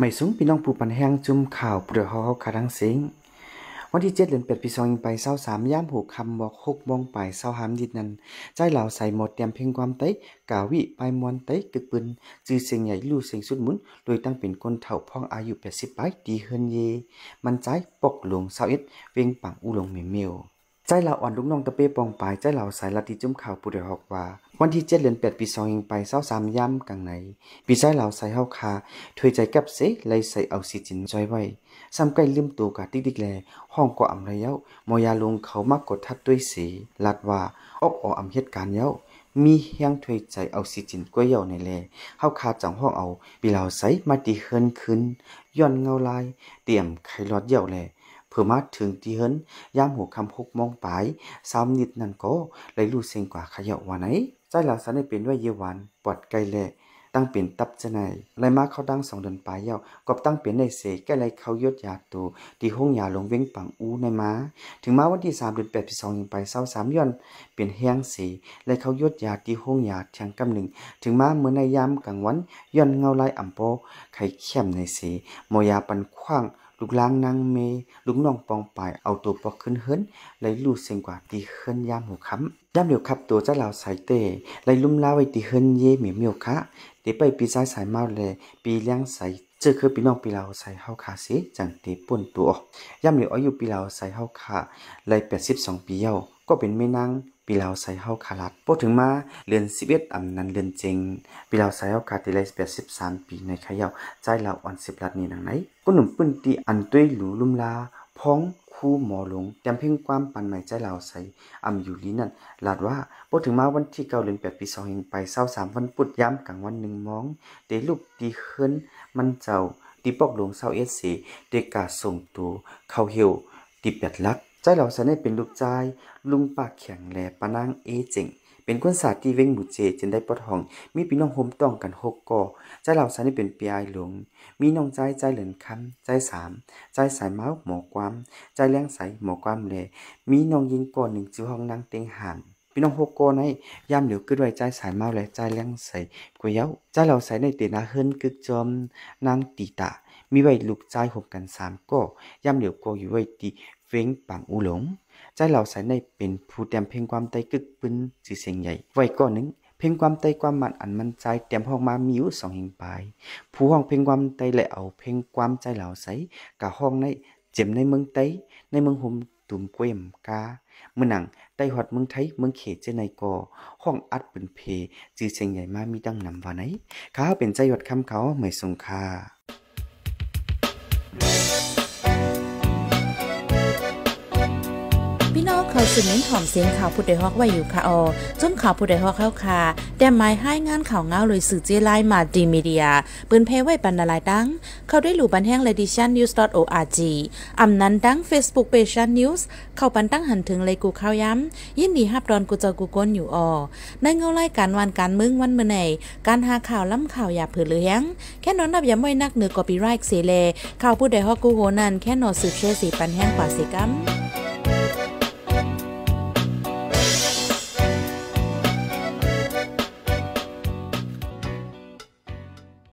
ไม่สูงพี่น้องปูปันแห้งจุ่มข่าวเปลือกเขาคาดังเสียงวันที่เจ็ดเดือนเปดปีสองยิงไปเศร้าสามย่ามหูคำบอกหกบองไปเศร้าหามดิดนั้น ใจเหล่าใส่หมดเตรียมเพ่งความเต้ กาวิไปมวนเตะกึกปืนจือเสียงใหญ่ลู่เสียงสุดมุนโดยตั้งเป็นคนเถ่าพ้องอายุแปดสิบไปดีเฮินเย มันใจปกหลวงเศร้าอิดเวงปังอูหลงเหมียวใจเหล่าอ่อนลุกน้องตะเป้ปองปายใจเหล่าสายลาติจุ่มข่าวปุเดหอกว่าวันที่เจ็ดเดือนแปดปีสองยิงไปเศร้าสามย่ำกลางไหนปีใจเหล่าใส่เ้าคาถวยใจกับเซไลใส่เอาสีจินจอยไว้ซ้ำใกล้ลืมตัวกะติ๊กดิกแลห้องก็อ่ำระเย้ามอยาลุงเขามากกดทัดด้วยสีลัดว่าอกอ่ออ่ำเหตุการณ์เย้ามีเฮียงถวยใจเอาสิจินก้วยเยาในแลเฮาคาจังห้องเอาปีเหล่าใส่มาตีเฮินขึ้นย้อนเงาลายเตรียมไขรอดเยาแลพื่อมาถึงที่เฮินยามหัวคำหกมองไปสามนิดนั่นก็เลยรู้เสียงกว่าขยะวันไหนใจหลังสันได้เป็นวยเยวันปวดไกลแลตั้งเป็นตับจะไหนไรมาเขาดังสองเดินไปเยาวกบตั้งเป็นในเสกแก่ไรเขายดยาตัวที่ห้องยาลงเว้งปังอูในมา ถึงมาวันที่สามเดือนแปดทีสองยิงไปเศร้าสามย้อน เปลี่ยนแห้งเสไรเขายดยาที่ห้องยาทางกำหนึ่งถึงมาเมื่อในยามกลางวันย้อนเงาลายอัมโปไข่เข้มในเสมอยาปันคว้างลูกล้างนางเมลูกน้องปองปายเอาตัวปอกขึ้นเฮินไหลลูเสียงกว่าตีเฮินยามหัวค้ำยามเดียวขับตัวเจ้าเหล่าสายเตไหลลุ่มล้าไว้ตีเฮินเย่เหมียวเมียวคะเดี๋ยวไปปีซ้ายสายเมาเลยปีเลี้ยงสายเจอคือปีน้องปีเหล่าสายเฮาขาสีจังเตป่นตัวย่ำเหลียวอายุปีเหล่าสายเฮาขาเลยแปดสิบสองปีเย้าก็เป็นแม่นางปีเราใส่เข้าคาลัดพวดถึงมาเรียนสิบเอ็ดอำนันเรียนจริงปีเราใส่เข้าคาติไลสแปดสิบสามปีในขยาวใจเราอ่อนสิบลัดนี่นังไหนก็หนุ่มปื้นตีอันตุ้ยหลูลุมลา พ้องคู่หมอหลงจำเพ่งความปันใหม่ใจเราใส่อำอยู่ลีนั่นลาดว่าพวดถึงมาวันที่เก้าเดือนแปดปีสองเฮงไปเศร้าสามวันปุดย้ำกลางวันหนึ่งมองเดลูกตีเขินมันเจ้าตีปอกหลงเศร้าเอสเซเด็กกาส่งตัวเข้าเหลวตีแปดลักใจเหล่าฉันได้เป็นลูกใจลุงปากแข็งแลปะนางเอเจ๋งเป็นคนสาตีเว้งหมูเจจึงได้ปอ้อง มีพี่น้องโฮมต้องกันหกก่อใจเหล่าฉันได้เป็นปีายหลวงมีน้องใจใจเหลินคำใจสามใจสายเมาส์หมอความ ใจเลี้ยงใสหมอความเลมีน้องยิงก่อนหนึ่งจูห้องนางเต็งหันพี่น้องหกโกในยามเหลียวกึดไว้ใจสายเมาและใจเลี้ยงใส่กวยเย้าใจเราใส่ในเตนาเฮินกึดจอมนางตีตา มีไว้ลูกใจหกกันสามก็ยามเหลียวโกอยู่ไว้ตีเฟ้งปังอูหลงใจเราใส่ในเป็นผู้เตรียมเพลงความใจกึกปืนจีเสียงใหญ่ไว้ก้อนหนึ่งเพ่งความใจความมันอันมันใจเตรียมห้องมามีอยู่สองหิงไปผู้ห้องเพ่งความใจและเอาเพ่งความใจเหล่าใส่กับห้องในเจ็มในเมืองไตในเมืองห่มตุมเกวมกาเมื่อหนังไต้หอดเมืองไทยเมืองเขตเจนันกอห้องอัดเป็นเพจือเชียงใหญ่มามีดังนำวานไหนข้าเป็นใจหยอดคำเขาไม่สงคาคอยสืบเน้นถ่อมเสียงข่าวผู้ใดฮอกไว้อยู่ค่ะออจมข่าวผู้ใดฮอกเข้าค่ะ แต่หมายให้งานข่าวเงาเลยสื่อเจายมาดีมีเดียปืนเพไว้ปันนาลายดังเขาได้หลู่บันแห้งเลดิชันนิวส์ .org อำนั้นดัง Facebook Page ชันนิวส์เข้าปันตั้งหันถึงเลยกูเข่าย้ำยินดีฮับรอนกูเจอกูก้นอยู่ออในเงาไล่การวันการมึงวันเมื่อไหนการหาข่าวล้ำข่าวอย่าเผือเลี้งแค่นอนนับอย่าไม่นักเหนือกอปีไรก์เสเลข่าวผู้ใดฮอกกูโหนันแค่นอนสืบเชื่อสีปันแห้งป่าสีกัม